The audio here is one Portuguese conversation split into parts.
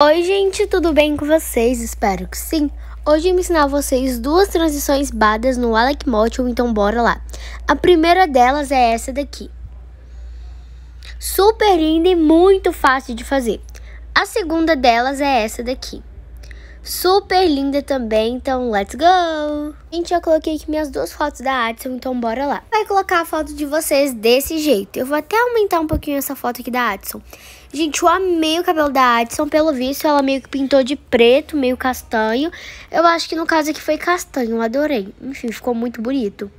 Oi, gente, tudo bem com vocês? Espero que sim. Hoje eu vou ensinar vocês duas transições badas no Alec Motion. então bora lá. A primeira delas é essa daqui. Super linda e muito fácil de fazer. A segunda delas é essa daqui super linda também, então let's go! Gente, eu coloquei aqui minhas duas fotos da Adson, então bora lá. Vai colocar a foto de vocês desse jeito. Eu vou até aumentar um pouquinho essa foto aqui da Adson. Gente, eu amei o cabelo da Adson, pelo visto ela meio que pintou de preto, meio castanho. Eu acho que no caso aqui foi castanho, eu adorei. Enfim, ficou muito bonito.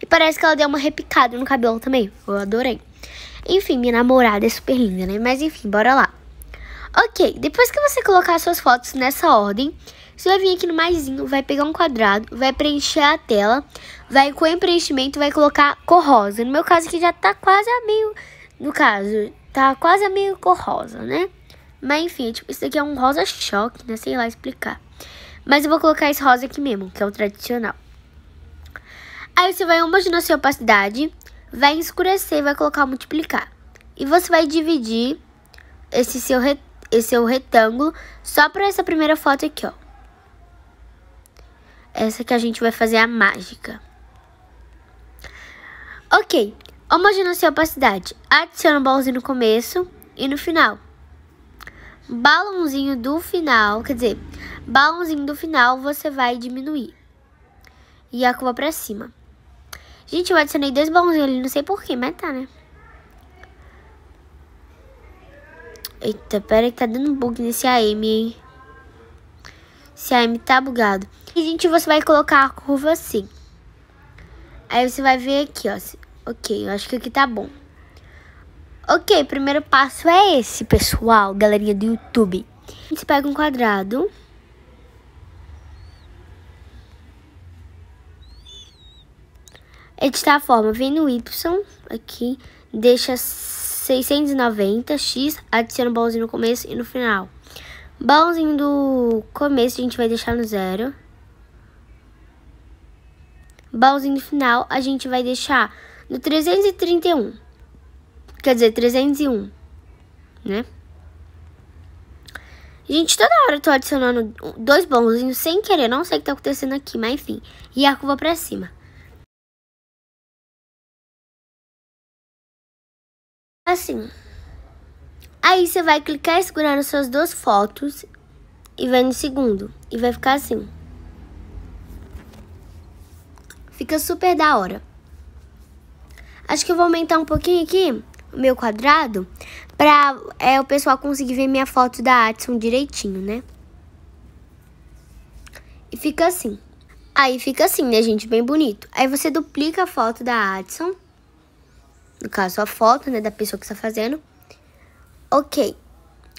E parece que ela deu uma repicada no cabelo também, eu adorei. Enfim, minha namorada é super linda, né? Mas enfim, bora lá. Ok, depois que você colocar suas fotos nessa ordem, você vai vir aqui no maisinho, vai pegar um quadrado, vai preencher a tela, vai com o preenchimento, vai colocar cor rosa. No meu caso aqui já tá quase a meio, no caso, tá quase a meio cor rosa, né? Mas enfim, tipo, isso daqui é um rosa choque, né? Sei lá explicar. Mas eu vou colocar esse rosa aqui mesmo, que é o tradicional. Aí você vai imaginar sua opacidade, vai escurecer, vai colocar multiplicar. E você vai dividir esse seu retorno esse é o retângulo, só para essa primeira foto aqui, ó. Essa que a gente vai fazer a mágica. Ok, homogeneize a opacidade. Adiciona um balãozinho no começo e no final. Balãozinho do final, quer dizer, balãozinho do final você vai diminuir. E a curva pra cima. Gente, eu adicionei dois balãozinhos ali, não sei porquê, mas tá, né? Eita, pera que tá dando bug nesse AM, hein? Esse AM tá bugado. E, gente, você vai colocar a curva assim. Aí você vai ver aqui, ó. Ok, eu acho que aqui tá bom. Ok, primeiro passo é esse, pessoal, galerinha do YouTube. A gente pega um quadrado. Editar a forma, vem no Y, aqui, deixa 690x, adiciona o balãozinho no começo e no final. Balãozinho do começo a gente vai deixar no zero. Balãozinho do final a gente vai deixar no 331. Quer dizer, 301, né? Gente, toda hora eu tô adicionando dois balãozinhos sem querer. Não sei o que tá acontecendo aqui, mas enfim. E a curva pra cima. Assim. Aí você vai clicar e segurar as suas duas fotos e vai no segundo. E vai ficar assim. Fica super da hora. Acho que eu vou aumentar um pouquinho aqui o meu quadrado pra é, o pessoal conseguir ver minha foto da Adson direitinho, né? E fica assim. Aí fica assim, né, gente? Bem bonito. Aí você duplica a foto da Adson no caso a foto né, da pessoa que está fazendo. Ok.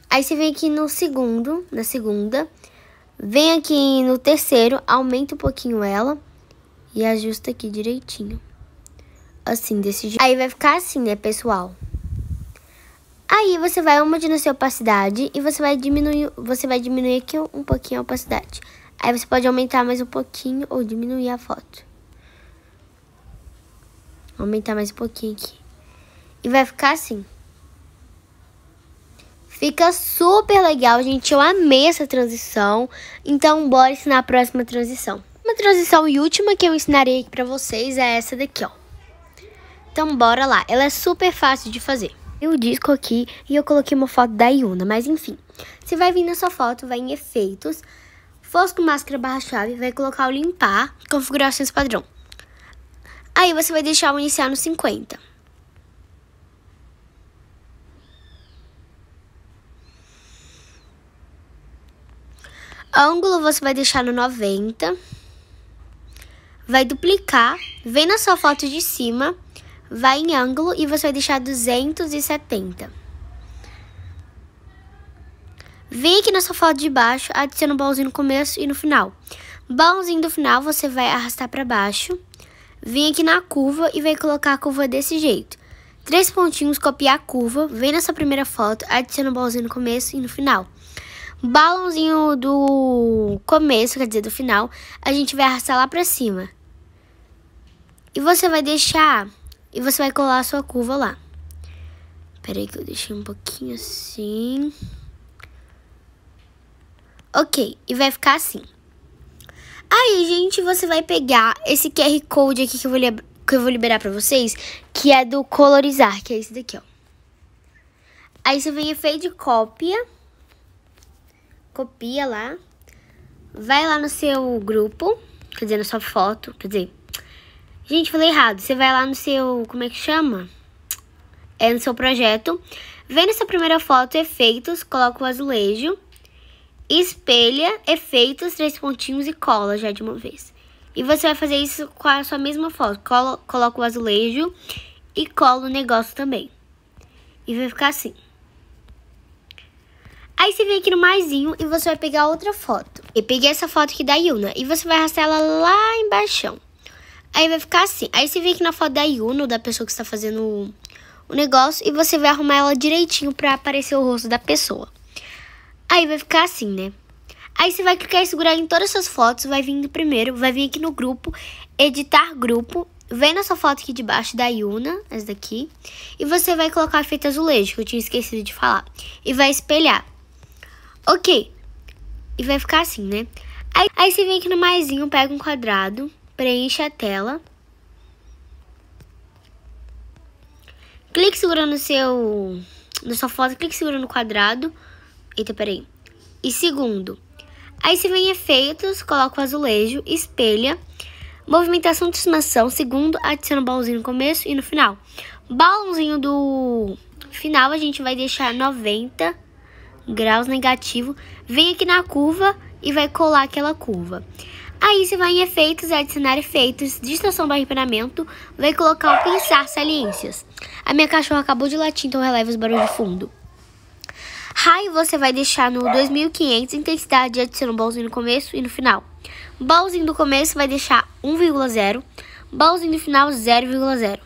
Aí você vem aqui no segundo, na segunda. Vem aqui no terceiro, aumenta um pouquinho ela e ajusta aqui direitinho. Assim, desse jeito. Aí vai ficar assim, né, pessoal? Aí você vai aumentando a sua opacidade e você vai diminuir, você vai diminuir aqui um pouquinho a opacidade. Aí você pode aumentar mais um pouquinho ou diminuir a foto. Aumentar mais um pouquinho aqui. E vai ficar assim. Fica super legal, gente. Eu amei essa transição. Então, bora ensinar a próxima transição. Uma transição e última que eu ensinarei aqui pra vocês é essa daqui, ó. Então, bora lá. Ela é super fácil de fazer. eu disco aqui e eu coloquei uma foto da Yuna, mas enfim. Você vai vir na sua foto, vai em efeitos, fosco máscara barra chave, vai colocar o limpar, configurações padrão. Aí você vai deixar o iniciar no 50. Ângulo você vai deixar no 90. Vai duplicar, vem na sua foto de cima, vai em ângulo e você vai deixar 270. Vem aqui na sua foto de baixo, adiciona um balãozinho no começo e no final. Balãozinho do final você vai arrastar para baixo. Vem aqui na curva e vai colocar a curva desse jeito. Três pontinhos, copiar a curva, vem nessa primeira foto, adiciona um balãozinho no começo e no final balãozinho do começo, quer dizer, do final, a gente vai arrastar lá pra cima. E você vai deixar, e você vai colar a sua curva lá. Pera aí que eu deixei um pouquinho assim. Ok, e vai ficar assim. Aí, gente, você vai pegar esse QR Code aqui que eu vou, que eu vou liberar pra vocês, que é do colorizar, que é esse daqui, ó. Aí você vem efeito de cópia copia lá, vai lá no seu grupo, quer dizer, na sua foto, quer dizer, gente, falei errado, você vai lá no seu, como é que chama? É no seu projeto, vê nessa primeira foto efeitos, coloca o azulejo, espelha, efeitos, três pontinhos e cola já de uma vez. E você vai fazer isso com a sua mesma foto, cola, coloca o azulejo e cola o negócio também. E vai ficar assim. Aí você vem aqui no maisinho e você vai pegar outra foto. Eu peguei essa foto aqui da Yuna e você vai arrastar ela lá embaixo. Aí vai ficar assim. Aí você vem aqui na foto da Yuna, da pessoa que está fazendo o, negócio, e você vai arrumar ela direitinho para aparecer o rosto da pessoa. Aí vai ficar assim, né? Aí você vai clicar e segurar em todas as suas fotos, vai vir primeiro, vai vir aqui no grupo, editar grupo, vem na sua foto aqui de baixo da Yuna, essa daqui, e você vai colocar a azulejo, que eu tinha esquecido de falar, e vai espelhar. Ok. E vai ficar assim, né? Aí, aí você vem aqui no maisinho, pega um quadrado, preenche a tela. Clique segurando o seu... Na sua foto, clique segurando o quadrado. Eita, peraí. E segundo. Aí você vem em efeitos, coloca o azulejo, espelha. Movimentação de estimação, segundo, adiciona o balãozinho no começo e no final. Balãozinho do final a gente vai deixar 90 graus negativo, vem aqui na curva e vai colar aquela curva. Aí você vai em efeitos, é adicionar efeitos, distração barra empenamento, vai colocar o pensar saliências. A minha cachorra acabou de latir, então releva os barulhos de fundo. Raio você vai deixar no 2500, intensidade adiciona um bolzinho no começo e no final. Bolzinho do começo vai deixar 1,0, bolzinho do final 0,0.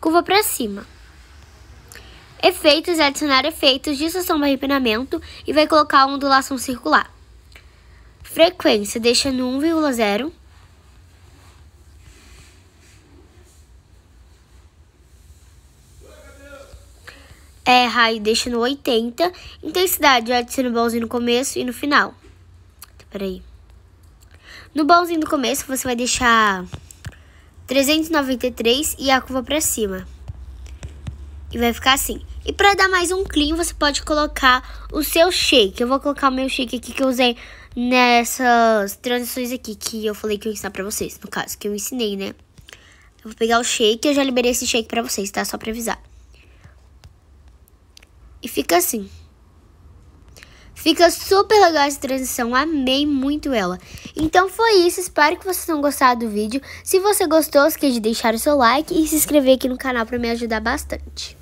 Curva para cima. Efeitos é adicionar efeitos de estação barripinamento e vai colocar a ondulação circular. Frequência deixa no 1,0. É, raio deixa no 80. Intensidade adiciona o bonzinho no começo e no final. Peraí. No bonzinho do começo, você vai deixar 393 e a curva para cima. E vai ficar assim. E para dar mais um clean, você pode colocar o seu shake. Eu vou colocar o meu shake aqui que eu usei nessas transições aqui que eu falei que eu ia ensinar pra vocês, no caso, que eu ensinei, né? Eu vou pegar o shake, eu já liberei esse shake pra vocês, tá? Só pra avisar. E fica assim. Fica super legal essa transição, amei muito ela. Então foi isso, espero que vocês tenham gostado do vídeo. Se você gostou, esqueça de deixar o seu like e se inscrever aqui no canal pra me ajudar bastante.